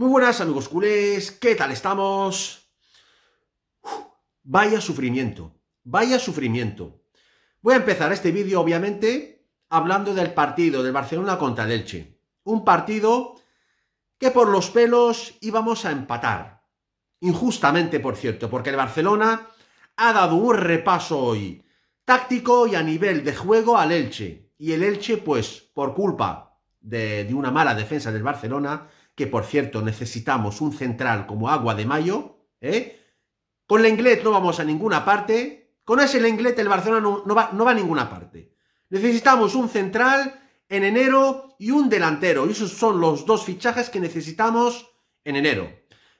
Muy buenas amigos culés, ¿qué tal estamos? vaya sufrimiento, vaya sufrimiento. Voy a empezar este vídeo obviamente hablando del partido del Barcelona contra el Elche. Un partido que por los pelos íbamos a empatar. Injustamente, por cierto, porque el Barcelona ha dado un repaso hoy táctico y a nivel de juego al Elche. Y el Elche, pues, por culpa de una mala defensa del Barcelona, que por cierto necesitamos un central como agua de mayo, ¿eh? Con Inglés no vamos a ninguna parte, con ese Inglés el Barcelona no, va, no va a ninguna parte. Necesitamos un central en enero y un delantero, y esos son los dos fichajes que necesitamos en enero.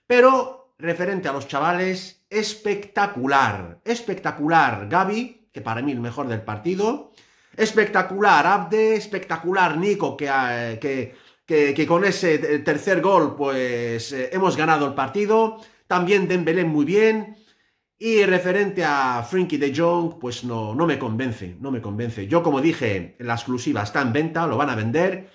Pero, referente a los chavales, espectacular, espectacular Gaby, que para mí el mejor del partido, espectacular Abde, espectacular Nico, que eh, que, con ese tercer gol pues eh, hemos ganado el partido. También Dembélé muy bien. Y referente a Frankie de Jong, pues no, no me convence, no me convence. Yo como dije, la exclusiva está en venta, lo van a vender.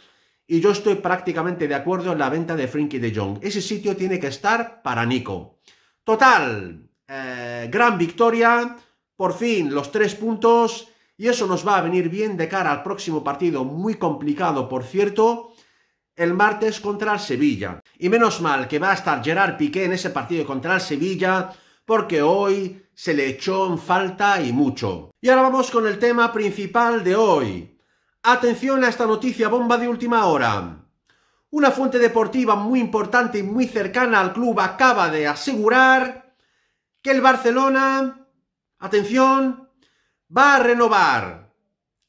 Y yo estoy prácticamente de acuerdo en la venta de Frankie de Jong. Ese sitio tiene que estar para Nico. Total, eh, gran victoria, por fin los tres puntos, y eso nos va a venir bien de cara al próximo partido, muy complicado por cierto, el martes contra el Sevilla. Y menos mal que va a estar Gerard Piqué en ese partido contra el Sevilla, porque hoy se le echó en falta y mucho. Y ahora vamos con el tema principal de hoy. Atención a esta noticia bomba de última hora. Una fuente deportiva muy importante y muy cercana al club acaba de asegurar que el Barcelona, atención, va a renovar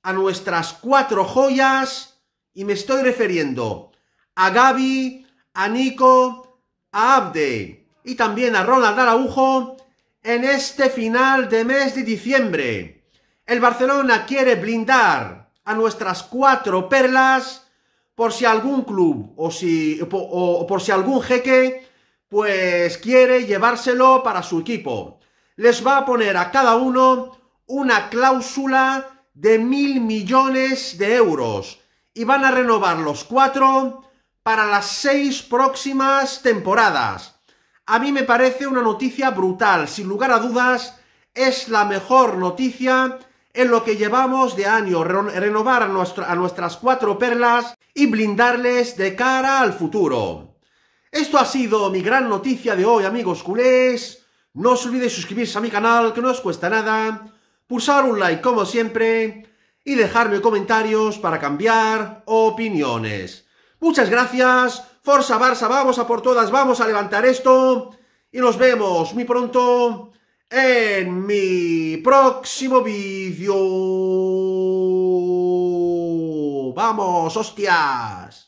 a nuestras cuatro joyas y me estoy refiriendo a Gaby, a Nico, a Abde y también a Ronald Araujo en este final de mes de diciembre. El Barcelona quiere blindar a nuestras cuatro perlas por si algún club o, por si algún jeque pues quiere llevárselo para su equipo. Les va a poner a cada uno una cláusula de mil millones de euros y van a renovar los cuatro para las seis próximas temporadas. A mí me parece una noticia brutal, sin lugar a dudas, es la mejor noticia en lo que llevamos de año, renovar a, nuestras cuatro perlas y blindarles de cara al futuro. Esto ha sido mi gran noticia de hoy, amigos culés. No os olvidéis suscribirse a mi canal, que no os cuesta nada, pulsar un like como siempre y dejarme comentarios para cambiar opiniones. Muchas gracias. Forza Barça, vamos a por todas, vamos a levantar esto. Y nos vemos muy pronto en mi próximo vídeo. Vamos, hostias.